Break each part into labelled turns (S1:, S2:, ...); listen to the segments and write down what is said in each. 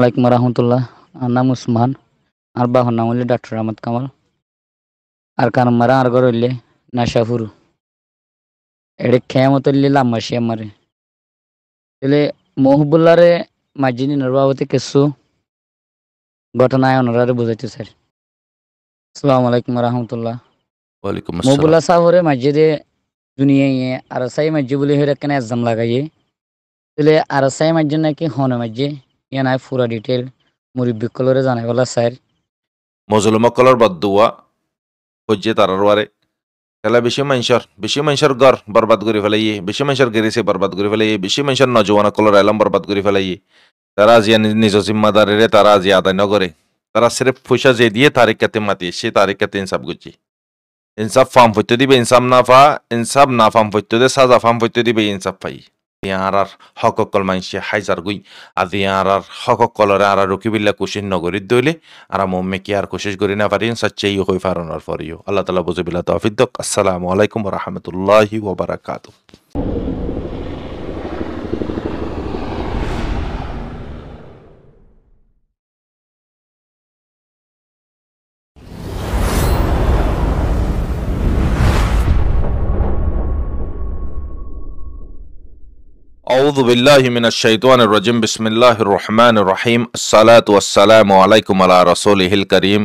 S1: আসসালামাইকুম রহমতুল্লাহ আর নাম উসমান আর বাহর নাম হইলে ডাক্তার আহমদ কামাল আর কান মারা আর ঘর হইলে নাশাফুরু এডে খেয়া মতো হইলে লাম্মাসি মারে তাহলে মহবুল্লারে মাজিনী নরবাবতে কিছু ঘটনায় ওনারা বুঝাইছে স্যার আসসালামু আলাইকুম রহমতুল্লাহ মহবুল্লা সাহরে মাজিদে দুনিয়ায় ইয়ে আর সাই মাজি বলে হয়ে রাখেন একজাম লাগাইয়ে তাহলে আর সাই মাজি নাকি হনে মাজি এনআই পুরা ডিটেল মুরিব্বিকলরে জানাই বলা স্যার
S2: মজলুমকলর বদুয়া হজ্জে তারারওয়ারে তাহলে বেশি মানুষের বেশি মানুষের ঘর বরবাদ করে ফেলাইয়ে বেশি মানুষের গেরেছে বরবাদ করে ফেলাইয়ে বেশি মানুষের নজওয়ানা কলর আইলাম বরবাদ করে ফেলাইয়ে তারা আজ নিজ জিম্মাদারেরে তারা আজ আদায় নগরে তারা সেরে পয়সা যে দিয়ে কাতে মাতি সে কাতে ইনসাফ করছে ইনসাফ ফার্ম ফইতে দিবে ইনসাফ না ফা ইনসাফ না ফার্ম ফইতে দে সাজা ফার্ম ফইতে দিবে ইনসাফ পাই আরার হককল মাইনসে হাইজার গুই আদি আরার হককলরে আরা রকিবিল্লা কুশিস নগরীর দইলে আর মম্মে কি আর কোশিস করি না পারিন সাচ্চেই হই ফারনার ফরিও আল্লাহ তালা বুঝবিল্লা তৌফিদ্দক আসসালামু আলাইকুম রহমতুল্লাহি ওবরাকাতু أعوذ بالله من الشيطان الرجيم بسم الله الرحمن الرحيم الصلاة والسلام عليكم على رسوله الكريم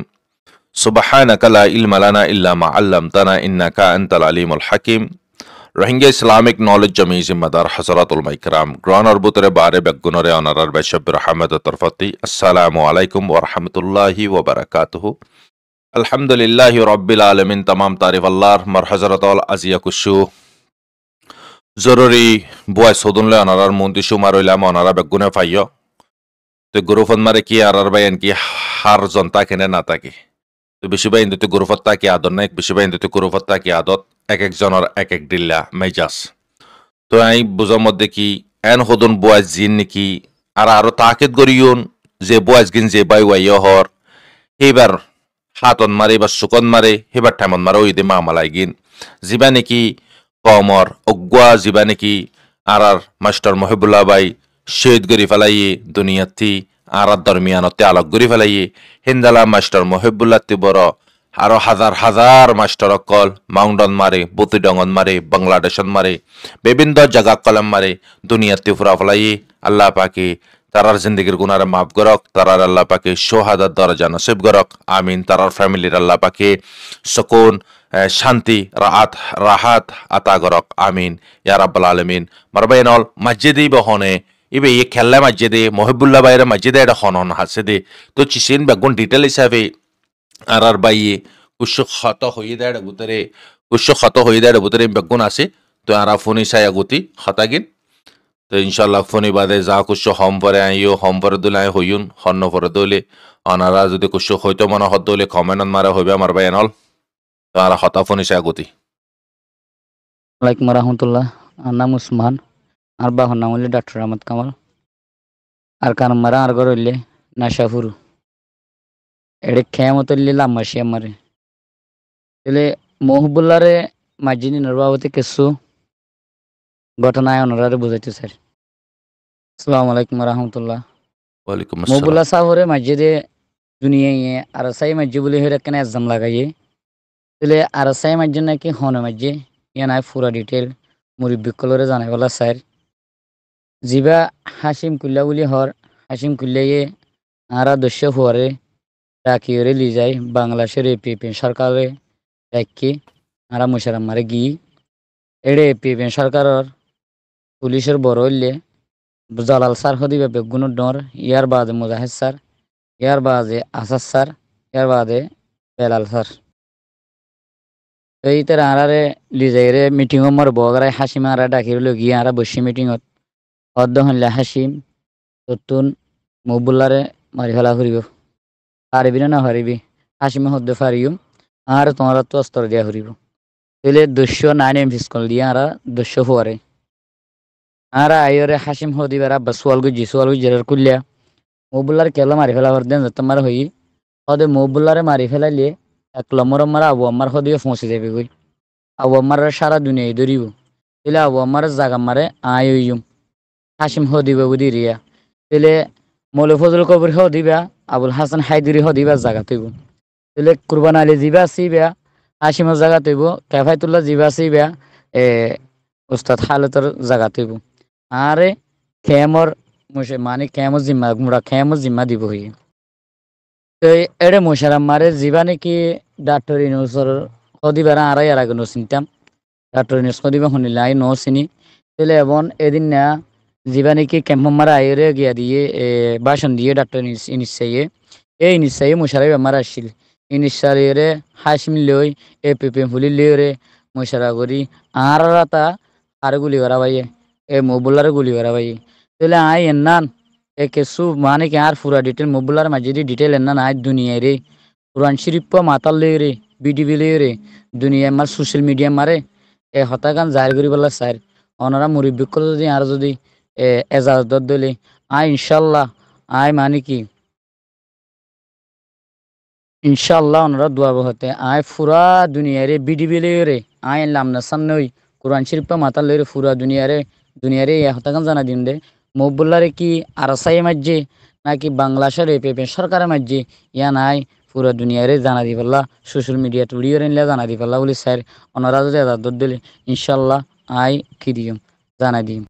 S2: سبحانك لا علم لنا إلا ما علمتنا إنك أنت العليم الحكيم رهنگه اسلامیک نالج جمعی ذمہ حضرات علماء کرام گران اور بوتر بارے بیگ گنرے اونرر بشب رحمت طرفتی السلام علیکم ورحمت اللہ وبرکاتہ رب العالمین تمام تعریف اللہ مر حضرت العزیہ zorori buai sodunle anarar mundi shumar oila ma anara begune faiyo তো গুরুফত মারে কি আর bayan এনকি হার জনতা কেনে না taki তো বেশি বেশিরভাগ হিন্দুতে গুরুফত্তা কি আদর নাই বেশি বেশিরভাগ হিন্দুতে গুরুফত্তা কি আদত এক একজনের এক এক ডিল্লা মেজাজ তো আমি বুঝার মধ্যে কি এন সদন বয়স জিন নাকি আর আরো তাকেত গরিয়ন যে বয়স গিন যে বাই ওয়াই হর সেইবার হাতন মারে বা চুকন মারে সেইবার ঠাইমন মারে ওই দে মামালাই গিন যিবা নাকি কমর অগুয়া জিবা আর আর মাস্টার মহিবুল্লাহ বাই শহীদ গড়ি ফেলাইয়ে দুনিয়াতি আর আর দরমিয়ানতে আলোক গড়ি ফেলাইয়ে হিন্দালা মাস্টার মহিবুল্লাহ তিবর আরো হাজার হাজার মাস্টার অকল মাউন্ডন মারে বতিডঙ্গন মারে বাংলাদেশন মারে বিভিন্ন জাগা কলম মারে দুনিয়াতি ফুরা ফেলাই আল্লাহ পাকে তারার জিন্দগির গুনারে মাফ করক তারার আল্লাহ পাকে সোহাদার দরজা নসিব করক আমিন তারার ফ্যামিলির আল্লাহ পাকে সকুন শান্তি রাহাত রাহাত আতাগরক আমিন ইয়ারাব্বাল আলমিন মারবাইনল মসজিদি বহনে ইবে ইয়ে খেল্লা মসজিদে মহিবুল্লাহ বাইরে মসজিদে এটা হনন হাসে দে তো চিসিন বেগুন ডিটেল হিসাবে আর আর বাইয়ে কুশ ক্ষত হয়ে দেয় গুতরে কুশ ক্ষত হয়ে দেয় গুতরে বেগুন আসে তো আর ফোনি সাই আগুতি হতাগিন তো ইনশাল্লাহ ফোনি বাদে যা কুশ হম পরে আইও হম পরে দোলে আই হইন হন্য পরে দোলে অনারা যদি কুশ হইতো মনে হত দোলে কমেন্ট মারা হইবে আমার বাইন তারা হতাফোন গতি
S1: ওয়ালাইকুম রহমতুল্লাহ আর নাম উসমান আর বাহর নাম হইলে ডাক্তার আহমদ কামাল আর কার মারা আর ঘর হইলে নাশাফুরু এটা খেয়ে মতো হইলে আমারে তাহলে মহবুল্লারে নরবাবতে কিছু ঘটনায় স্যার আসসালামু আলাইকুম রহমতুল্লাহ মহবুল্লা সাহরে মার্জিদে দুনিয়া আর সাই মার্জি বলে কেন এক্সাম লাগাইয়ে তাহলে আর সাই মাঝে নাকি হন মাঝে ইয়া নাই পুরা ডিটেল মুরব্বিকলরে জানাই বলা স্যার জিবা হাসিম কুল্লা বলি হর হাসিম কুল্লাইয়ে আরা দস্য হওয়ারে ওরে লি যায় বাংলাদেশের পি সরকারে ডাকি আরা মুশারাম মারে গি এড়ে এ পি সরকারর পুলিশের বড় হইলে জালাল স্যার হদি বা বেগুন ডর ইয়ার বাদে মুজাহিদ স্যার ইয়ার বাদে আসাদ স্যার ইয়ার বাদে বেলাল স্যার এই তার আরারে লিজাইরে মিটিং মর বগরাই হাসিম আরা ডাকিরল গিয়ে আরা বসি মিটিংত অর্ধ হল্লা হাসিম ততুন মবুল্লারে মারি হলা ঘুরিব পারিবি না হারিবি হাসিমে হদ্দ ফারিম আর তোমার তো অস্তর দিয়া ঘুরিব তাহলে দুশো নাইন এম ফিস কল দিয়া আরা দুশো হওয়ারে আর আইরে হাসিম হদিবার আব্বা সোয়াল গুজি সোয়াল গুজিরার কুল্লিয়া মবুল্লার কেলা মারি ফেলা হর দেন তোমার হই হদে মবুল্লারে মারি ফেলাইলে এক মোর আমার আবু আমার সদিয়ে পৌঁছে যাবে গই আবু আমার সারা দুনিয়ায় ধরিব তাহলে আবু আমার জাগা মারে আয় ইয়ুম হাসিম হদিব বুধি রিয়া তাহলে মৌল ফজল কবির হদিবা আবুল হাসান হাইদুরি হদিবা জাগা তৈব তাহলে কুরবান আলী জিবা সিবা হাসিমের জাগা তৈব কেফাইতুল্লাহ জিবা সিবা এ উস্তাদ হালতর জাগা তৈব আরে খেমর মানে খেমর জিম্মা মুরা খেমর জিম্মা দিব হইয়া এড়ে মোশারাম মারে জীবা কি ডাক্টর ইনোসর সদিবার আড়াই আর আগে নিতাম ডাক্টর ইনোস সদিবা শুনিলে আই ন চিনি তাহলে এমন এদিন না জীবানে কি ক্যাম্প মারা আয়রে গিয়া দিয়ে এ বাসন দিয়ে ডাক্তর ইনিস চাইয়ে এই ইনিস চাইয়ে মোশারাই আমার আসছিল ইনিস চালিয়ে হাসিম লই এ পেপে ফুলি লিয়ে রে মোশারা করি আর তা আর গুলি করা ভাইয়ে এ মোবুলারে গুলি করা ভাইয়ে তাহলে আই এন্নান কেসু মানে কি আর পুরা ডিটেল মোবাইলার মাঝে ডিটেল এনা নাই দুনিয়ায় রে কোরআন শরীফ মাতাল লই রে বিডিবি লই রে দুনিয়া মার সোশ্যাল মিডিয়া মারে এ হতাকান জাহির করি বলা স্যার অনারা মুরিবিক যদি আর যদি এজাজত দিলে আয় ইনশাল্লাহ আয় মানে কি ইনশাল্লাহ ওনারা দোয়াবো হতে আয় ফুরা দুনিয়ারে বিডিবি লই রে আয় লামনা সামনে ওই কোরআন শরীফ মাতাল লই রে ফুরা দুনিয়ারে দুনিয়ারে এ হতাকান জানা দিন দে মবুল্লারে কি আরসাই মারছে নাকি বাংলাদেশের পেপে সরকার মারছে ইয়া নাই পুরো দুনিয়ারে জানা দি পারলা সোশ্যাল মিডিয়া টুডিও রেনলে জানা দি পারলা বলি স্যার অনারা যদি দর দিলে ইনশাল্লাহ আই কি দিম জানা দিম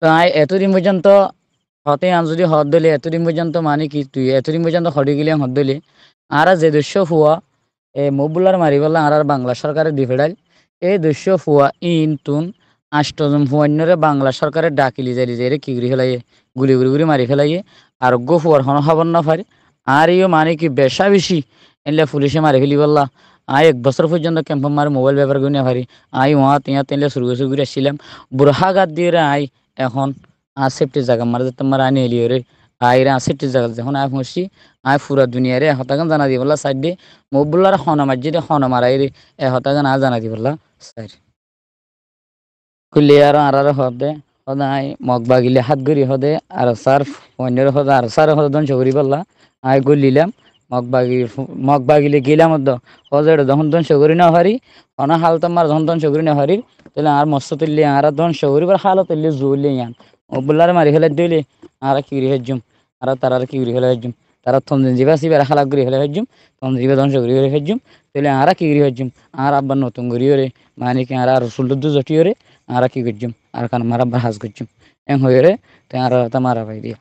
S1: তো আই এতদিন পর্যন্ত হতে আন যদি হদ দিলে এতদিন পর্যন্ত মানে কি তুই এতদিন পর্যন্ত হরি গেলে হদ দিলে আর যে দৃশ্য হুয়া এ মবুল্লার মারি বললা আর বাংলা সরকারের দিফেডাল এই দৃশ্য হুয়া ইন তুন আষ্টজন ফুয়ান্নরে বাংলা সরকারের ডাকিলি লিজা লিজা কি গুড়ি ফেলাইয়ে গুলি গুড়ি গুড়ি মারি ফেলাইয়ে আর গোফুয়ার হন খাবার না পারে আর ইয়ে মানে কি বেশা বেশি এলে পুলিশে মারি ফেলি বললা আয় এক বছর পর্যন্ত ক্যাম্প মার মোবাইল ব্যাপার করি না ফারি আই ওয়া তিয়া তেলে শুরু শুরু করে আসছিলাম বুড়হাগাত দিয়ে আই এখন আর সেফটি জায়গা মারা যেতে মারা আনি এলিও রে আইরা সেটি জায়গা যখন আয় ফুঁসি আয় ফুরা দুনিয়ারে এহতাগান জানা দি বললা সাইড দিয়ে মোবুল্লার হনমার যদি হনমার আইরে এহতাগান আ জানা দিয়ে বললা সাইড খুলি আর আর হদে সদায় মগ বাগিলে হাত গড়ি হদে আর সার অন্যের হদে আর সার হদে ধ্বংস করি পারলা আই গলিলাম মগ বাগি মগ বাগিলে গেলাম অদ্দ হজের যখন দন করি না হারি অন হাল তোমার যখন দন করি না হারি তাহলে আর মস্ত তুললি আর ধ্বংস করি পর হালত তুললি জুলি ইয়ান ও বুলার মারি হলে দিলি আর কি করি হেজুম আর তার আর কি হলে ফেলে হেজুম তারা দিন জিবা সিবা হালাক গরি হলে হেজুম তন জিবা দন গরি হলে হেজুম তাহলে আর কি গরি হেজুম আর আব্বার নতুন গরি ওরে মানে কি আর রসুল দুজটি ওরে ara ki gajjum ara kan mara bahas gajjum en hoyere te ara ta mara bai dia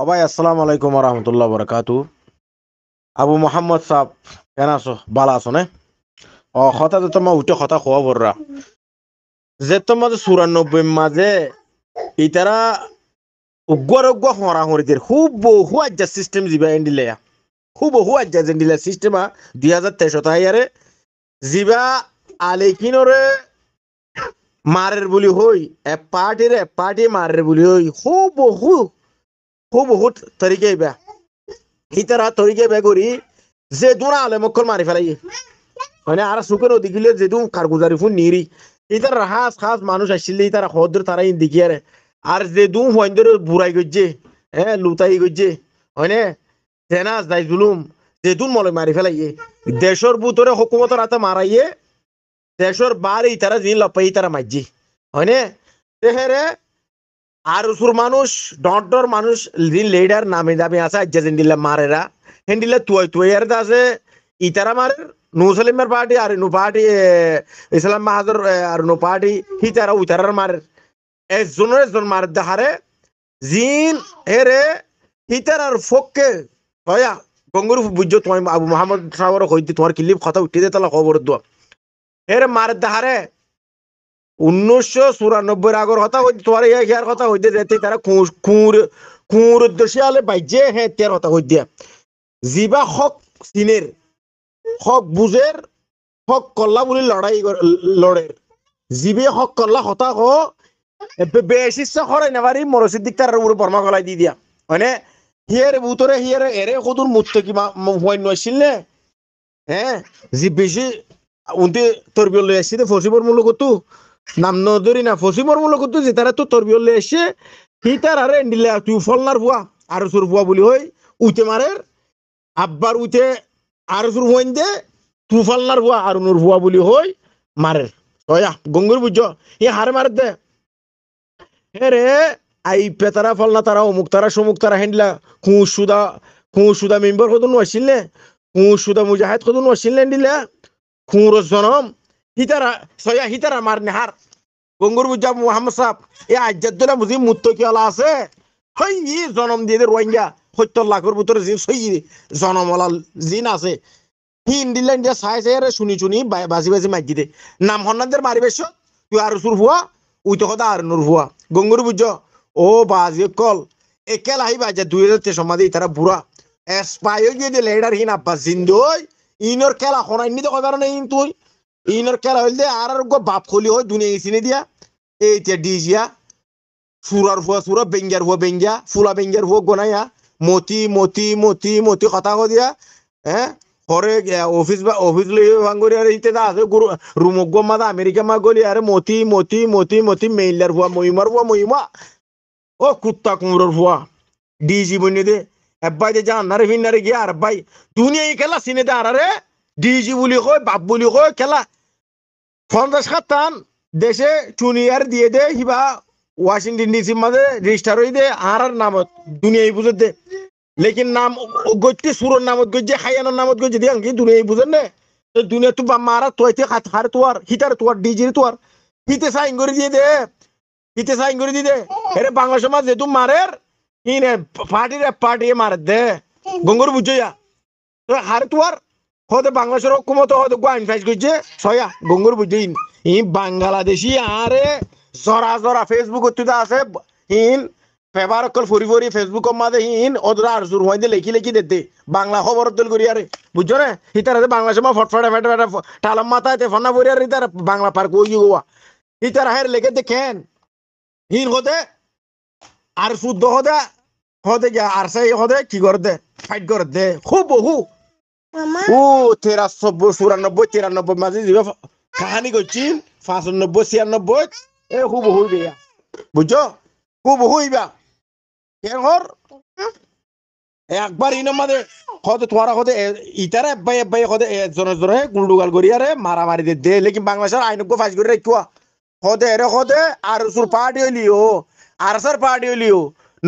S3: ও ভাই আসসালামু আলাইকুম রহমতুল্লাহ বরকাতু আবু মোহাম্মদ সাহ কেন আছো বালা আছো নে ও কথা তো তোমার উঠে কথা খোয়া বলরা যে তোমার চুরানব্বই মাঝে ইতারা উগুয়ার উগুয়া হরা হরিদের খুব বহু আজ্জা সিস্টেম জিবা এন্ডিলে খুব বহু আজ্জা জেন্ডিলে সিস্টেমা দুই হাজার তেইশ তাই আরে জিবা আলেকিনরে মারের বুলি হই এ পার্টি রে পার্টি মারের বুলি হই হু বহু হু বহুত তরিকে ব্যা ইতারা তরিকে বে করি যে দুনা আলে মক্কল মারি ফেলাই মানে আর সুকের দিগিলে যে দু কারগুজারি ফুন নিরি ইতার হাস খাস মানুষ আসলে ইতারা হদ্র তারা ইন দেখি আরে আর যে দু হইন্দর বুড়াই গজ্জে হ্যাঁ লুতাই গজ্জে হয়নে জেনাস দাই জুলুম যে দু মলে মারি ফেলাইয়ে দেশর বুতরে হকুমতর হাতে মারাইয়ে ದೇಶೋರ್ বার এই তারা ಜೀನ್ লপাই তারা ತರ ಮಜ್ಜಿ হয়নে তেহেরে আর উসুর মানুষ ডর মানুষ দিন লেডার নামে দামি আছে আজ্জা জিন্দিল্লা মারেরা দিলে তুই তুই এর আছে তারা মারে নুসলিমের পার্টি আর নু পার্টি ইসলাম বাহাদুর আর নু পার্টি উই তারার মারে একজনের জন মারে দাহারে জিন হেরে হিতারার ফককে হয়া গঙ্গুর বুঝছো তোমার আবু মোহাম্মদ সাহর হইতে তোমার কিলিপ কথা উঠিয়ে দে তাহলে খবর দোয়া এর মার ধারে উনিশশো চুরানব্বই আগর কথা হইতে তোমার ইয়ার কথা হইতে যেতে তারা কুঁর কুঁর উদ্দেশ্যে আলে বাইজে হ্যাঁ তের কথা হইতে জিবা হক চীনের হক বুঝের হক কল্লা বলে লড়াই লড়ে জিবে হক কল্লা হতা হো বেশি সহরে নেবারি মরসিদ দিক তার উপরে বর্মা গলাই দি দিয়া মানে হিয়ার উতরে হিয়ার এরে কদুর মুত্তকি হওয়াই নয় হ্যাঁ জি বেশি উনতে তরবিয়ল লই আসছে ফসিবর মূল্য কত নাম ন ধরি না ফসিবর মূল্য কত যে তারা তো তরবিয়ল লই আসছে হি তার আরে নিলে তুই ফলনার ভুয়া আর সুর ভুয়া বলি হই উইতে মারে আব্বার উইতে আর সুর হইন দে তু ফলনার ভুয়া আর নুর ভুয়া বলি হই মারে ওয়া গঙ্গুর বুঝো ই হারে মারে দে হে রে আই পেতারা ফলনা তারা অমুক তারা সমুক তারা হেন্ডলা কুঁ সুদা কুঁ সুদা মেম্বার কত আসিলে কুঁ সুদা মুজাহিদ কত আসিলেন দিলা কুঁড়ো জনম হিতারা সয়া হিতারা মার নেহার গঙ্গুর বুজা মোহাম্মদ সাহ এ আজ্জাদুল্লাহ বুঝি মুত্তকিওয়ালা আছে হই ই জনম দিয়ে দে রোহিঙ্গা সত্তর লাখের ভিতরে যে সই জনমলা জিন আছে সি ইন্ডিল্যান্ড দিয়ে চাই চাই আর শুনি শুনি বাজি বাজি মাগি দে নাম হন্নাদের মারি বেশ তুই আর সুর ভুয়া উই তো কথা আর নুর ভুয়া গঙ্গুর বুজ ও বাজি কল একেল আহি বাজা দুই হাজার তেসমাদি তারা বুড়া এসপাইও গিয়ে দিলে এটার হিন আব্বাস জিন্দই ইনর খেলা হনাই নি দেখো পারো না ইন তুই ইনর খেলা হইলে আর আর বাপ খলি হয় দুনিয়া গেছিনে দিয়া এই এইটা ডিজিয়া সুরার হুয়া সুরা বেঙ্গার হুয়া বেঙ্গিয়া ফুলা বেঙ্গার হুয়া গোনাইয়া মতি মতি মতি মতি কথা কো দিয়া হ্যাঁ হরে অফিস বা অফিস লইয়ে ভাঙ্গুরি আর ইতে দা আছে গুরু রুমগ্য মাদা আমেরিকা মা গলি আরে মতি মতি মতি মতি মেইলার হুয়া মহিমার হুয়া মহিমা ও কুত্তা কুমরর হুয়া ডিজি বনে দে হেব্বাই হ্যাঁ, দে যান নারে ভিন্নারে গিয়া আর ভাই দুনিয়া এই খেলা চিনে দে আরারে ডিজি বলি কয় বাপ বলি কয় খেলা পঞ্চাশ সন্ত্রাস টান দেশে চুনিয়ার দিয়ে দে হিবা ওয়াশিংটন ডিসির মাঝে রেজিস্টার হয়ে দে আর আর নামত দুনিয়া এই বুঝত দে লেকিন নাম গজ্জে সুরর নামত গজ্জে খাইয়ানোর নামত গজ্জে দিয়ে কি দুনিয়া এই বুঝেন না দুনিয়া তো বা মারা তোয়াইতে হাত হারে তোয়ার হিটার তোয়ার ডিজির তোয়ার হিতে সাইন করে দিয়ে দে হিতে সাইন করে দিয়ে দে এরে বাংলা সমাজ যেহেতু মারের নিয়ে পার্টির পার্টি মার দে গঙ্গুর বুঝছো ইয়া হার তোমার হতে বাংলাদেশের হকুমত হতে গোয়াইন ফেস করছে সয়া গঙ্গুর বুঝে ইন ইন বাংলাদেশি আরে জরা জরা ফেসবুক তো আছে ইন ফেবার অকল ফুরি ফুরি ফেসবুক মাঝে ইন অদরা আর জোর হয় লেখি লেখি দেতে বাংলা খবর তুল করি আরে বুঝছো না হিতার আছে বাংলা সময় ফটফট ফেটে ফেটে টালম মাথায় তে ফোনা ফুরি আর হিতার বাংলা পার্ক ওই গো হিতার হায়ের লেখে দেখেন ইন হতে আর শুদ্ধ হদে হদে গে আর সেই হদে কি করে দে ফাইট করে দে খুব বহু ও তেরানব্বই চুরানব্বই তিরানব্বই মাঝে দিব কাহানি করছি পাঁচানব্বই ছিয়ানব্বই এ খুব বহু বিয়া বুঝছো খুব বহু ইবা কেন হর একবার ইনাম মাঝে হদে তোমারা হদে ইতারে এব্বাই এব্বাই হদে জনে জনে গুলডুগাল করি আরে মারামারি দে দে লেকিন বাংলাদেশের আইনজ্ঞ ফাঁস করে রেখুয়া হদে এরে হদে আর সুর পাড়ি হইলি ও আরসার পার্টি হলিও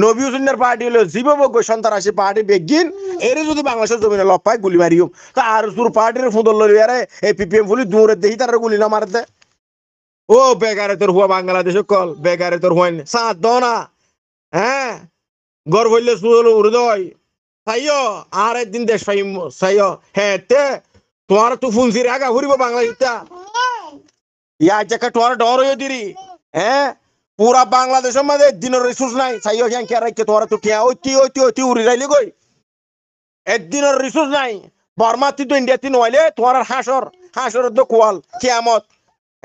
S3: নবী হুসেনের পার্টি হলো জীবমজ্ঞ সন্ত্রাসী পার্টি বেগিন এর যদি বাংলাদেশের জমিনে লপ পায় গুলি মারিও তো আর সুর পার্টির ফুদল আরে এই পিপিএম ফুলি দূরে দেখি তার গুলি না মারতে ও বেগারে তোর হুয়া বাংলাদেশ কল বেগারে তোর হুয়াইন সাঁত দনা হ্যাঁ গর্ব হইলে সুল হৃদয় সাইও আর একদিন দেশ পাই সাইও হ্যাঁ তে তোমার তু ফুনসির আগা ঘুরিব বাংলাদেশটা হ্যাঁ। ইয়া চাকা আচ্ছা, তোমার ডর হয়ে দিরি হ্যাঁ পুরা বাংলাদেশের মাঝে একদিনের রিসোর্স নাই সাই হ্যাঁ কে রাখছে তোরা তো ঠিয়া ওই তি ওই তি ওই তি উড়ি যাইলি কই একদিনের রিসোর্স নাই বর্মা তুই তো ইন্ডিয়া তিন হইলে তোমার হাঁসর হাঁসর তো কোয়াল কেয়ামত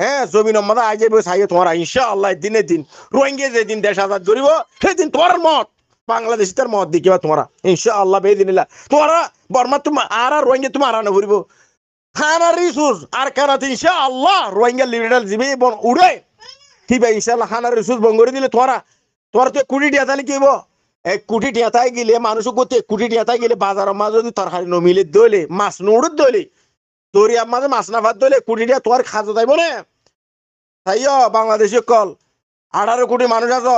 S3: হ্যাঁ জমিন মাদা আগে বই সাইয়ে তোমরা আল্লাহ দিনে দিন রোহিঙ্গে যেদিন দেশ আজাদ করিব সেদিন তোমার মত বাংলাদেশিদের মত দিকে তোমরা ইনশাআল্লাহ বেদিনিল্লা তোমরা বর্মা তুমি আর আর রোহিঙ্গে তুমি আরানো করিব খানা রিসোর্স আর খানা ইনশাআল্লাহ রোহিঙ্গা লিডার জিবে উড়ে কি ভাই ইনশাল্লাহ খানার রিসোর্স বন্ধ করে দিলে তোরা তোর তো কুড়ি টিয়া তাহলে কি হবো এক কোটি টিয়াতায় গেলে মানুষ করতে এক কোটি টিয়াতায় গেলে বাজারের মাঝে যদি তরকারি নমিলে দলে মাছ নৌড়ে দলে দরিয়ার মাঝে মাছ না ভাত দলে কুটি টিয়া তোর খাজো যাইব না তাই বাংলাদেশে কল আঠারো কোটি মানুষ আছো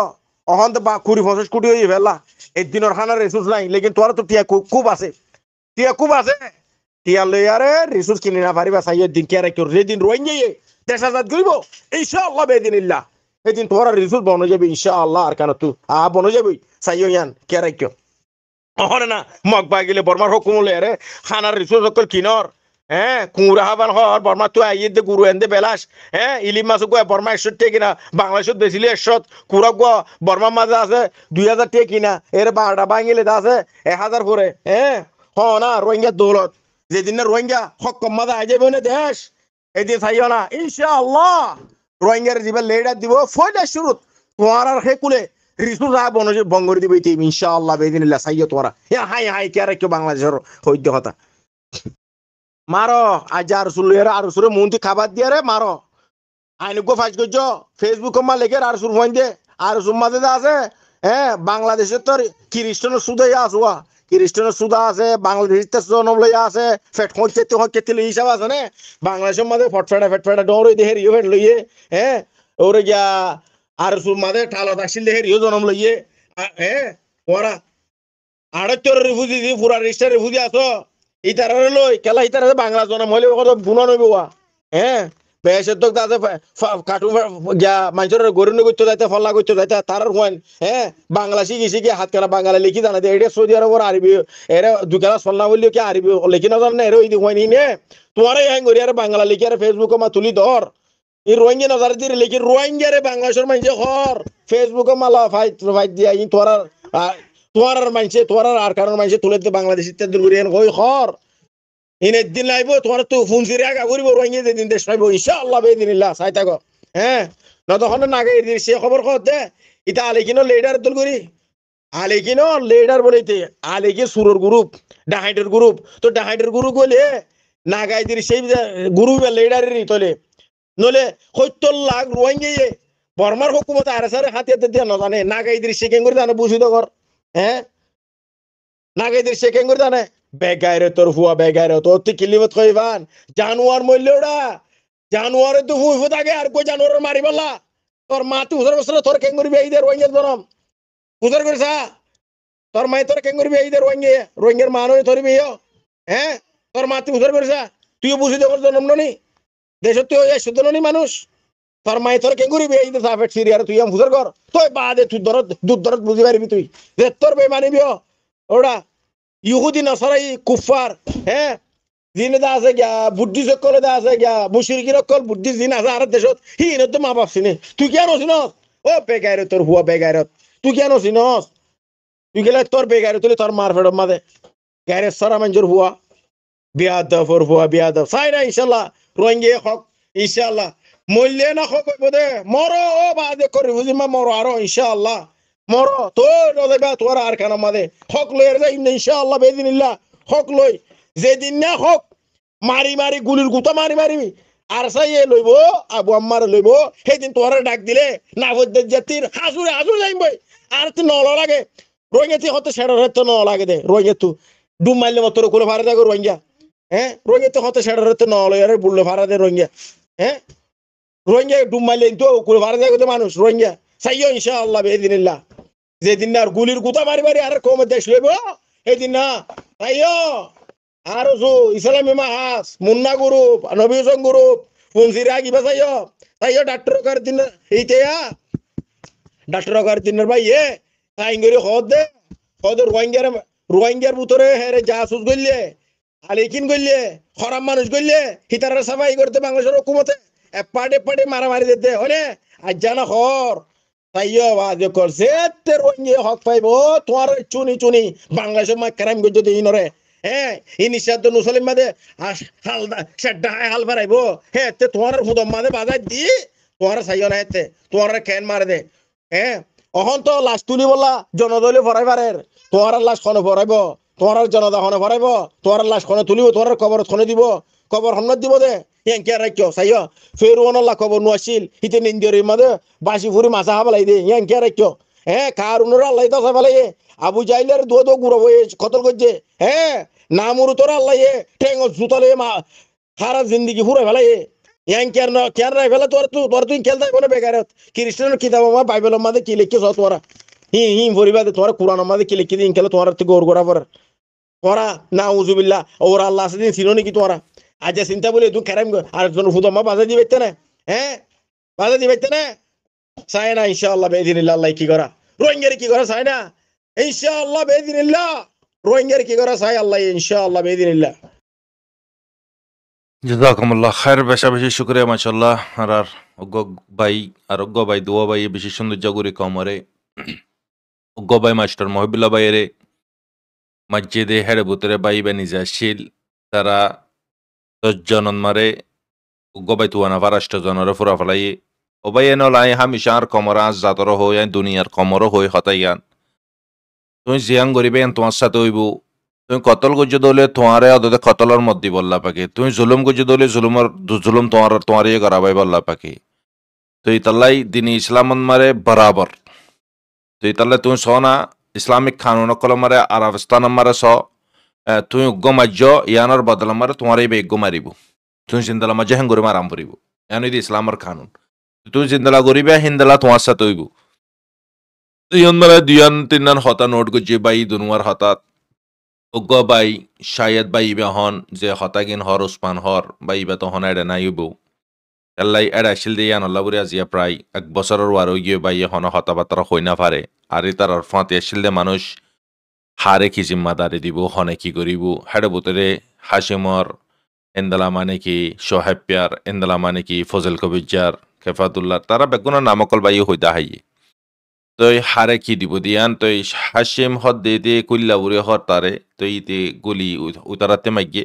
S3: অহন তো বা কুড়ি পঞ্চাশ কোটি হয়ে ফেলা এই দিনের খানার রিসোর্স নাই লেকিন তোর তো টিয়া খুব আছে টিয়া খুব আছে টিয়া লইয়ারে আরে কিনে না পারিবা সাইয়ের দিন কে আর কেউ যেদিন রোয়েন যাইয়ে দেশ আজাদ করিব ইনশাআল্লাহ বেদিন এদিন তোমার রিজুল বন যাবে ইনশাআল্লাহ আর কেন তু আ বন যাবি সাইও কে রাখ্য অহরে না মগ বা বর্মার হুকুম হলে রে খানার রিসুল সকল কিনর হ্যাঁ কুঁড়া হাবান হর বর্মা তুই আইয়ে দে গুরু এন্দে বেলাস হ্যাঁ ইলিম মাছ গুয়া বর্মা একশো টে কিনা বাংলাদেশত বেছিলি একশো কুড়া গুয়া বর্মা মাছ আছে দুই হাজার টে কিনা এর বারোটা বাঙিলে আছে এক হাজার করে হ্যাঁ হ না রোহিঙ্গা দৌলত যেদিন না রোহিঙ্গা হক কম মাছ আই যাবে দেশ এদি চাইও না ইনশাআল্লাহ রোহিঙ্গার যেবার লেডার দিব ফয়লা শুরু তোমার আর হে কুলে রিসু রা বনজ বন করে দিব ইতিম ইনশাআল্লাহ বেদিন লা চাইও তোমারা ইয়া হাই হাই কে আর কেউ বাংলাদেশের হইদ্য কথা মারো আজার সুলের আর সুরে মুন্তি খাবার দিয়ে রে মারো গো ফাজ করছ ফেসবুক মা লেগে আর সুর ফোন দে আর রসুল মাঝে আছে হ্যাঁ বাংলাদেশের তোর খ্রিস্টান সুদে আসুয়া খ্রিস্টানের সুদা আছে জনম জনমলইয়া আছে ফেট হইতে তো হইতে তিলে হিসাব আছে না বাংলাদেশের মাঝে ফটফেটা ফেটা ডর হইতে হেরি ইয়ে ফেট লইয়ে হ্যাঁ ওরে গিয়া আর সু মাঝে আসিল দাসিল হেরিও ইয়ে জনম লইয়ে হ্যাঁ ওরা আড়ত্তর রিফুজি দি পুরা রিস্টার রিফুজি আছো ইতারে লই কেলা ইতারে বাংলা জনম হইলে কত বুনন হইব হ্যাঁ বেশের তো তাতে কার্টুন গিয়া মানুষের গরু করতে যাইতে ফল্লা করতে যাইতে তার হ্যাঁ বাংলা শিখি হাত খেলা বাংলা লিখি জানা এটা সৌদি আরবর আরবি এরা দুখানা সল্লা বললি কি আরবি লিখি না জানে এরা ওই হোয়েন নে তোমার হ্যাং করি আর বাংলা লিখি আর ফেসবুকে মা তুলি ধর ই রোহিঙ্গা নজার দিয়ে লিখি রোহিঙ্গা বাংলাদেশের মানুষে হর ফেসবুকে মালা ফাইট ফাইট দিয়া তোমার তোমার মানুষে তোমার আর কারণ মানুষে তুলে বাংলাদেশ ইত্যাদি হর ইনের দিন লাইব তোমার তো ফোন সিরে আগা করিব রোহিঙ্গা যেদিন দেশ পাইব ইনশাআল্লাহ বেদিন ইল্লাহ চাই থাকো হ্যাঁ নতখন নাগে সে খবর কর দে ইতা আলেকিনো লেডার দল করি আলেকিনো লেডার বলেতে আলেকি সুরর গ্রুপ ডাহাইটের গ্রুপ তো ডাহাইটের গ্রুপ বলে নাগাই দির সেই গ্রুপ লেডারেরই তলে নলে সত্তর লাখ রোহিঙ্গিয়ে বর্মার হুকুমত আর সারে হাতে হাতে দিয়ে নজানে নাগাই দির সে কেন করে জানে বুঝি তো হ্যাঁ নাগাই দির সে কেন করে জানে বেগাইরে তোর ফুয়া বেগাইরে তোর তুই কিলিবত কইবান জানুয়ার মূল্যটা জানুয়ারে তো ফুই ফুতাকে আর কই জানুয়ারের মারি বলা তোর মা তুই হুজুর বসলে তোর কেঙ্গুরি বেহিদে রোহিঙ্গের ধরম হুজুর করছা তোর মা তোর কেঙ্গুরি বেহিদে রোহিঙ্গে রোহিঙ্গের মা নই তোর বিয়ো হ্যাঁ তোর মা তুই হুজুর করছা তুই বুঝি দেবর জন্ম ননি দেশ তুই এই শুদ্ধ ননি মানুষ তোর মাই তোর কেঙ্গুরি বেহিদে সাফেট সিরিয়ার তুই আম হুজুর কর তুই বাদে তুই দরদ দুধ দরদ বুঝি পারবি তুই রে তোর বেমানি বিয়ো ওড়া ইহুদি নাসারাই কুফার হ্যাঁ দিনে দা আছে গিয়া বুদ্ধি সকলে দা আছে গিয়া মুশিরকি অকল বুদ্ধি দিন আছে আর দেশত ইন তো মা বাপ চিনে তুই কিয় নচিনস ও বেগাইরত তোর হুয়া বেগাইরত তুই কিয় নচিনস তুই গেলে তোর বেগাইরত হলে তোর মার ফেরত মাঝে গাইরে সারা মঞ্জুর হুয়া বিয়াদব ফর হুয়া বিয়াদব চাই না ইনশাল্লাহ রোহিঙ্গে হক ইনশাল্লাহ মূল্যে না হক দে মরো ও বাদে করি বুঝি মা মরো আরো ইনশাল্লাহ মরো তোর moro to'da ba to'ra arkana made hok loyerda inna আল্লাহ বেদিন হক লই যেদিন না হক মারি মারি গুলির গুতা মারি মারি আর আরসাইয়ে লইব আবু আম্মার লইব সেদিন তোর ডাক দিলে নাভদ্দের জাতির হাসুরে হাসুর যাইম বই আর তুই নল লাগে রোহিঙ্গাতি হতে সেড়রে তো নল লাগে দে রোহিঙ্গা তু ডুম মারলে মতো কুলে ভাড়া দেখো রোহিঙ্গা হ্যাঁ রোহিঙ্গা তো হতে সেড়রে তো নল আরে বুললে ভাড়া দে রোহিঙ্গা হ্যাঁ রোহিঙ্গা ডুম মারলে তো কুলে ভাড়া দেখো তো মানুষ রোহিঙ্গা সাইয় ইনশাআল্লাহ বেদিনিল্লাহ যেদিন আর গুলির গুতা মারি মারি আর কমে দেশ লইব সেদিন না তাইও আর ইসলামী মাহাস মুন্না গ্রুপ নবীজন গ্রুপ পুঞ্জিরা কিবা চাইও তাইও ডাক্তার কার দিন এইটাইয়া ডাক্তার কার দিনের ভাই এ তাই করে হদ দে হদ রোহিঙ্গার রোহিঙ্গার ভিতরে হেরে জাহাসুস গইলে আলিকিন গইলে খরাম মানুষ গইলে হিতারা সাফাই করতে বাংলাদেশের হুকুমতে এপাটে এপাটে মারামারি দিতে হলে আজ জানা খর তাইও আজ তের হক পাইব তোমার চুনি চুনি মা ক্রাইম হ্যাঁ ইনিশাদ নুসলিম মাদে হাল হাল হ্যাঁ তে তোমার হুদম মাদে দি তোমার সাইও না হেতে তোমার ক্যান মারে দে হ্যাঁ অহন তো লাশ তুলি বলা জনদলীয় ফরাইবারের তোমার লাশ খনে ফরাইব তোমার জনতা খনে ফরাইব তোমার লাশ খনে তুলিব তোমার কবর খনে দিব কবর হন্নত দিব দে ইয়াংকে রাখ্য সাইয় ফেরুয়ানল্লা কবর নুয়াশিল হিতে নিন্দিয়রি মাদে বাসি ফুরি মাসা হাবালাই দে ইয়াংকে রাখ্য হ্যাঁ কার উনুর আল্লাহ দশা ফেলাইয়ে আবু জাইলের দুয়া দো গুড়ো হয়ে খতল করছে হ্যাঁ নামুরু তোর আল্লাহ ঠেঙ্গ জুতালে মা হারা জিন্দিগি ফুরে ফেলাইয়ে ইয়াং কেন কেন রাই ফেলা তোর তুই তোর তুই খেলতে কোনো বেকারত খ্রিস্টানের কিতাব আমার বাইবেল মাদে কি লিখিস তোরা হি হি ভরিবাদে তোরা কুরআন মাদে কি লিখি দিন খেলে তোরা তুই গৌর গোড়া পর তোরা না উজুবিল্লা ওরা আল্লাহ আসে দিন ছিল নাকি তোরা আজ চিন্তা বলে তুই খেরাম আর মা বাজা দিবে না হ্যাঁ বাজা দিবে না চায় না আল্লাহ বেদিন আল্লাহ কি করা রোহিঙ্গার কি করা চায় না আল্লাহ বেদিন রোহিঙ্গার কি করা চায় আল্লাহ ইনশাআল্লাহ বেদিন
S2: জাজাকুমুল্লাহ খায়ের বেশা বেশি শুক্রিয়া মাশাল্লাহ আর আর অজ্ঞ ভাই আর অজ্ঞ ভাই দোয়া ভাই বেশি সুন্দর জাগুরি কমরে অজ্ঞ ভাই মাস্টার মহিবুল্লাহ ভাইয়েরে মসজিদে হেড়ে বুতরে ভাই বা নিজে তারা سجانانمره گوبیتوانا فرشت زانره فرا فلایی و بین لای همیشان کمره از زدره های دنیار کمره های خطایان তুই জিয়াং গরিবে তোমার সাথে হইব তুই কতল গজ্য দলে তোমারে অদতে কতলর মত দিব আল্লাহ পাকে তুই জুলুম গজ্য দলে জুলুমর জুলুম তোমার তোমারই করাবাই আল্লাহ পাকে তুই তাল্লাই দিন ইসলাম মারে বরাবর তুই তাল্লাই তুই স না ইসলামিক খানুন কলমারে আর আফস্তান মারে স তুই গমা জ ইয়ানোর বদলা মারে তোমার এই বেগ মারিব তুই জিন্দালা মা জেহেন গরিমা রাম ফুরিব এন ইদি ইসলামর কানুন তুই জিন্দালা গরিবে হিন্দালা তোমার সাথে হইব ইয়ন মানে দুয়ান তিনান হতা নোট গুজি বাই দুনুয়ার হতাত অজ্ঞ বাই শায়দ বাই ইবা হন যে হতাগিন হর উসমান হর বা ইবা তো এড়ে নাই বউ এল্লাই এড়াইছিল দে ইয়ান হল্লা বুড়ি আজিয়া প্রায় এক বছরের ওয়ারও গিয়ে বাই হন হতাবাতারা হই না পারে আর তার ফাঁতে দে মানুষ হারে কি জিম্মাদারি দিব হনে কি করিব হেডে বুতরে হাসিমর এন্দালা মানে কি সোহেব প্যার এন্দালা মানে কি ফজল কবিজার কেফাতুল্লাহ তারা বেগুন নামকল হই হইদা হাইয়ে তই হারে কি দিব দিয়ান তই হাসিম হত দে দে কুল্লা উড়ে হর তারে তই ইতে গলি উতারাতে মাইগে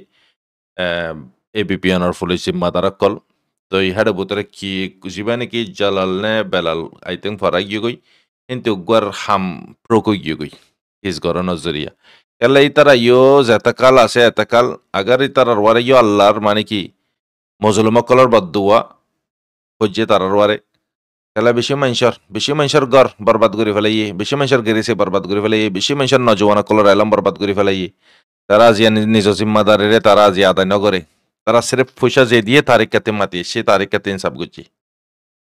S2: এবিপিএনর ফুলে জিম্মাদারক কল তই হেডে বুতরে কি জিবা নাকি জালাল নে বেলাল আইতেন ফরাই গিয়ে গই কিন্তু গুয়ার হাম প্রকই গিয়ে গই hizgoro nozuriya yalla itara yo zetakal ase etakal agar itarar ware yo allar mane ki mozulumokolor baddua hojje tarar ware তাহলে বেশি মানুষের বেশি মানুষের ঘর বরবাদ করে ফেলাই বেশি মানুষের গেরেসে বরবাদ করে ফেলাই বেশি মানুষের নজওয়ানা কলর এলাম বরবাদ করে ফেলাই তারা আজিয়া নিজ জিম্মাদারিরে তারা আজিয়া আদায় নগরে তারা সিরেফ পয়সা যে দিয়ে তারিখ কাতে মাতিয়ে সে তারিখ কাতে ইনসাফ করছে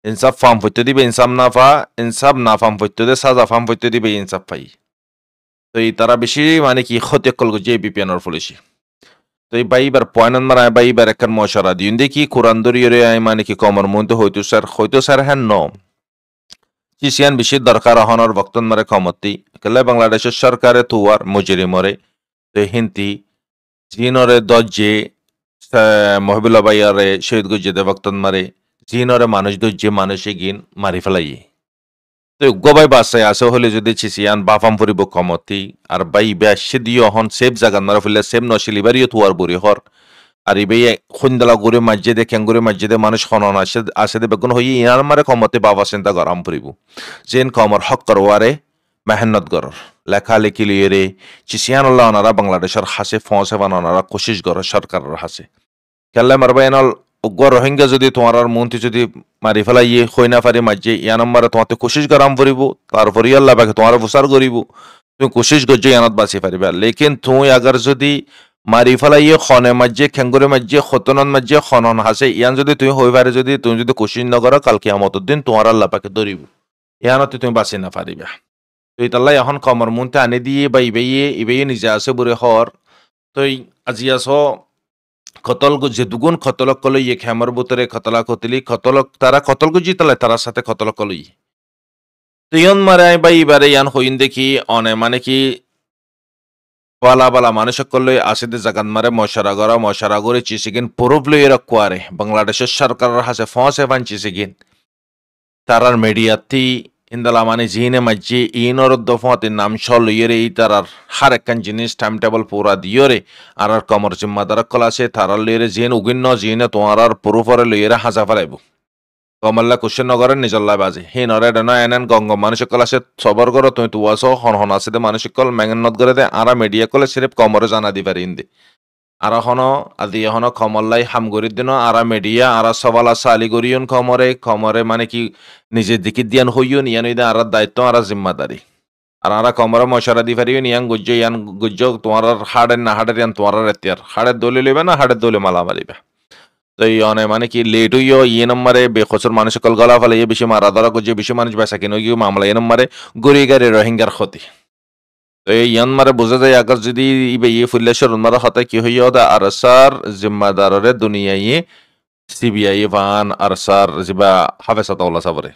S2: ইনসাফ ফার্ম ফইতে দিবে ইনসাফ না ফা ইনসাফ না ফার্ম ফইতে দে সাজা ফার্ম ফইতে দিবে ইনসাফ পাই তো এই তারা বেশি মানে কি ক্ষতি কল যে বিপিএন ফলেছি তো এই বাইবার পয়নান মারা বাইবার একখান মশারা দিন দেখি কোরআন দরিয়রে আয় মানে কি কমর মধ্যে হয়তো স্যার হয়তো স্যার হ্যান ন চিসিয়ান বেশি দরকার হনর বক্তন মারে ক্ষমতি কেলে বাংলাদেশের সরকারে তুয়ার মজুরি মরে তো হিন্তি জিনরে দজ্জে মহিবুল্লা বাইয়ারে শহীদ গুজ্জেদে বক্তন মারে জিনরে মানুষ দজ্জে মানুষে গিন মারি ফেলাই গবাই বাসায় আছে হলে যদি চিচিয়ান বাফাম ফুরিব কমতি আর বাই ব্যাসে দিও হন সেফ জাগান মারা ফেললে সেম নশিলি বাড়িও তুয়ার বুড়ি হর আর ইবে সন্ধ্যালা ঘুরে মাঝে দে ক্যাং ঘুরে দে মানুষ খন আসে আসে দে বেগুন হই ইয়ার মারে কমতে বাবা চিন্তা গরম ফুরিব যেন কমর হক করওয়ারে মেহনত গরর লেখালেখি লিয়েরে চিচিয়ান আল্লাহ অনারা বাংলাদেশের হাসে ফঁসে বানানারা কোশিস গর সরকারের হাসে খেললে মারবে এনল উগ্র রোহিঙ্গা যদি তোমার আর মন্ত্রী যদি মারি ফেলাইয়ে হই না পারি মাঝে ইয়া নম্বরে তোমাতে কোশিশ করাম ফুরিব তারপরে আল্লাহ বাকে তোমার প্রচার করিব তুমি কোশিশ করছো ইয়ানত বাঁচি পারিবা লেকিন তুই আগার যদি মারি ফেলাইয়ে খনে মাঝে খেঙ্গুরে মাঝে খতনন মাঝে খনন হাসে ইয়ান যদি তুমি হই পারে যদি তুমি যদি কোশিশ নকরো কালকে আমতর দিন তোমার আল্লাহ পাকে ধরিব ইয়ানতে তুমি বাঁচি না পারিবা তো ইতাল্লাহ এখন কমর মনতে আনি দিয়ে বা ইবেইয়ে ইবেইয়ে নিজে আছে বুড়ে হর তো আজি আস খতলগু যে দুগুণ খতলক কলই এক হ্যামর বুতরে খতলা খতলি খতলক তারা খতলগু জিতলে তারার সাথে খতলক কলই তো ইয়ন মারাই বা ইবারে ইয়ান হইন দেখি অনে মানে কি বালা বালা মানুষ সকলে আসিতে জাগান মারে মশারা গড়া মশারা করে চিসিগিন পূরব লইয়ের কুয়ারে বাংলাদেশের সরকারের হাসে ফসে ফান চিসিগিন তারার মিডিয়াতি ইন্দালা মানে জিনে মাঝে ইনর দফতে নাম সল ইয়রে ই তারার হার একখান জিনিস টাইম টেবল পুরা দিয়রে আর আর কমর জিম্মাদার আছে তারার লইরে জিন উগিন্ন জিনে তোমার আর পুরুফরে লইরে হাজা ফেলাইব কমল্লা নগরের নিজল্লা বাজে হে নরে এন এন গঙ্গ মানুষ কল আছে সবর গর তুই তুয়াস হন হন আছে দে মানুষ কল ম্যাঙ্গন নদ করে দে আরা মিডিয়া কলে সিরেপ কমরে জানা দি ইন্দে আর হন আদি হন খমল্লাই হামগরির দিন আরা মেডিয়া আরা সবালা সালি গরিয়ন খমরে খমরে মানে কি নিজে দিকে দিয়ান হইয়ন ইয়ান ইদা আরার দায়িত্ব আরা জিম্মাদারি আর আরা কমরে মশারা দি ফারিয়ন ইয়ান গুজ্জ ইয়ান গুজ্জ তোমার হাড়ে না হাড়ের ইয়ান তোমার এতিয়ার হাড়ের দলে লইবে না হাড়ের দলে মালা মারিবে তো ইয়নে মানে কি লেট হইয় ইয়ে নম্বরে বেখসর মানুষ কল গলা ফেলে ইয়ে বেশি মারা ধরা গুজ্জ বেশি মানুষ বেসা কিনো মামলা ইয়ে নম্বরে গরিগারে রোহিঙ্গার ক্ষতি ইয়ান মারে বোঝা যায় আগার যদি ইবে ইয়ে ফুল্লেশ্বর উন্মার হতে কি হইয়া দা আরসার জিম্মাদাররে দুনিয়াই সিবিআই ভান আরসার জিবা হাফেস তাওলা সাবরে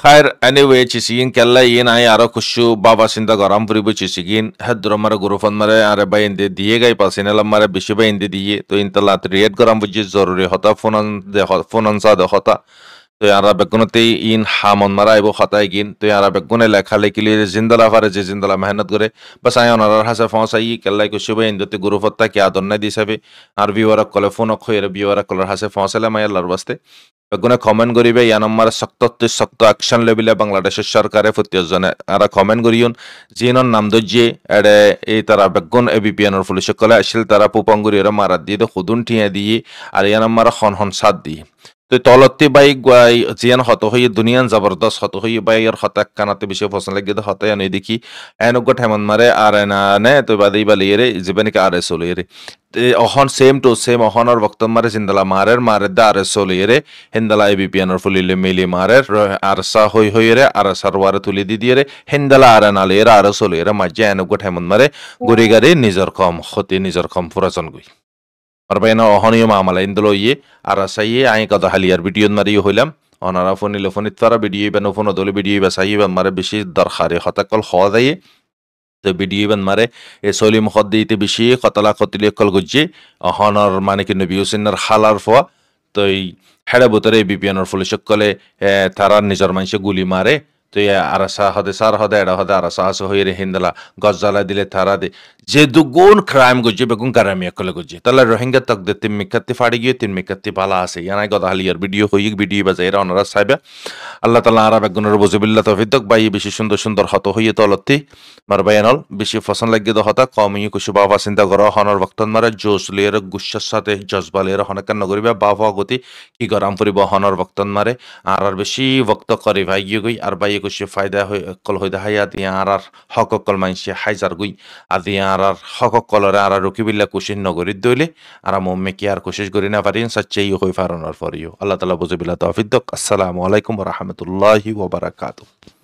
S2: খায়ের এনে ওয়ে চিসিগিন কেল্লা ইয়ে নাই আরো খুশু বাবা সিন্দা গরম ফুরিব চিসিগিন হেদ্র মারে গুরুফন মারে আরে বা ইন্দে দিয়ে গাই পাসিন এলাম মারে বেশি বা ইন্দে দিয়ে তো ইন্তা লাত রিয়েট গরম বুঝি জরুরি হতা ফোন ফোনন সাদ হতা তুই আরা বেগুনতে ইন হা মন মারা এবো হতাই গিন তুই আর বেগুনে লেখা লেখি লিয়ে জিন্দলা ফারে যে জিন্দলা মেহনত করে বাস আই অনার হাসে ফসাই কেল্লাই কুসুবে ইন্দতে গুরু ফত্তা কে আদর নাই দিসাবে আর বিওয়ার কলে ফোন খয়ের বিওয়ার কলার হাসে ফসালে মাই আল্লাহর বাস্তে বেগুনে কমেন্ট করিবে ইয়া আমার শক্ত শক্ত অ্যাকশন লেবিলে বাংলাদেশের সরকারে প্রতিজনে আর কমেন্ট যি জিনর নাম দজ্জে এডে এই তারা বেগুন এবিপিএনর পুলিশ কলে আসিল তারা পুপঙ্গুরিয়র মারা দিয়ে সুদুন ঠিয়া দিয়ে আর ইয়া আমার হন হন সাত দিয়ে তলতে বাই গাই যেন হত হৈ দুনিয়ান জবৰদস্ত হত হৈ বাই আৰু হতাক কানাতে বেছি ফচন লাগি হতে আনি দেখি এনেকুৱা ঠেমন মাৰে আৰু এনা নে তই বাদ এইবা লৈ ৰে যিবা নেকি আৰ এছ লৈ ৰে অহন চেম টু চেম অহনৰ ভক্ত মাৰে চিন্দালা মাৰে মাৰে দা আৰ এছ লৈ ৰে হেন্দালা এ বি পি এনৰ ফুলিলে মেলি মাৰে আৰ চাহ হৈ হৈ ৰে আৰ চাৰ ৱাৰে তুলি দি দিয়ে ৰে হেন্দালা আৰ এনা লৈ ৰে আৰ এছ লৈ ৰে মাজে এনেকুৱা ঠেমন মাৰে গুৰি গাড়ী নিজৰ কম সতী নিজৰ কম ফুৰাচন গৈ পারবাইনা অহনীয় মামলা ইন্দল ইয়ে আর আসাইয়ে আই কত হালিয়ার ভিডিও নারিও হইলাম অনারা ফোন ইলে ফোন ইত্তারা ভিডিও ইবেন ফোন দলে ভিডিও ইবা সাই ইবান মারে বেশি দরকারে হতাকল খাওয়া যাইয়ে তো ভিডিও ইবান মারে এ সলিম হদ দিতে বেশি কতলা কতিলে কল গুজে অহনর মানে কি নবী হুসেনার হালার ফোয়া তো এই হেড়া বোতরে বিপিএনর ফুলিশক কলে তারা নিজের মানুষে গুলি মারে তুই আর হদে সার হদে এড় হদে আর সাহস হয়ে রে হিন্দলা গজ্জালা দিলে থারা দে যে দু গুণ খ্রাইম গজ্জে বেগুন কারামি একলে গজ্জে তাহলে রোহিঙ্গা তক দে তিন মিকাত্তি ফাড়ি গিয়ে তিন মিকাত্তি ভালা আছে ইয়ানাই আর ভিডিও হই ভিডিও বাজে এরা অনারা সাইবে আল্লাহ তালা আরা বুঝবিল্লা তো তফিদ্দক বাই বেশি সুন্দর সুন্দর হত হইয়ে তো অলতি মার ভাই বায়ানল বেশি ফসন লাগিয়ে দো হতা কম ইয়ে কুশু বাবা চিন্তা কর হনর ভক্ত মারে জোস লিয়ের গুসার সাথে জজবা লিয়ের হনকার বা বাবা গতি কি গরম ফুরিব হনর ভক্ত মারে আর আর বেশি ভক্ত করে ভাই গিয়ে গই আর ভাই একুশে ফায়দা হয়ে কল হইদা হাইয়া দিয়া আরার হক কল মাইনসে হাইজার গুই আদি আরার হক কলরে আরা রকিবিল্লা কুশিন নগরীর দইলে আরা মুম্মে কি আর কোশিশ করি না পারিন সচ্চাই ইউ হই ফারানোর পরিও আল্লাহ তালা বুঝবিল্লা তফিদ্দক আসসালামু আলাইকুম ওয়া রাহমাতুল্লাহি ওয়া ওবরাকাতু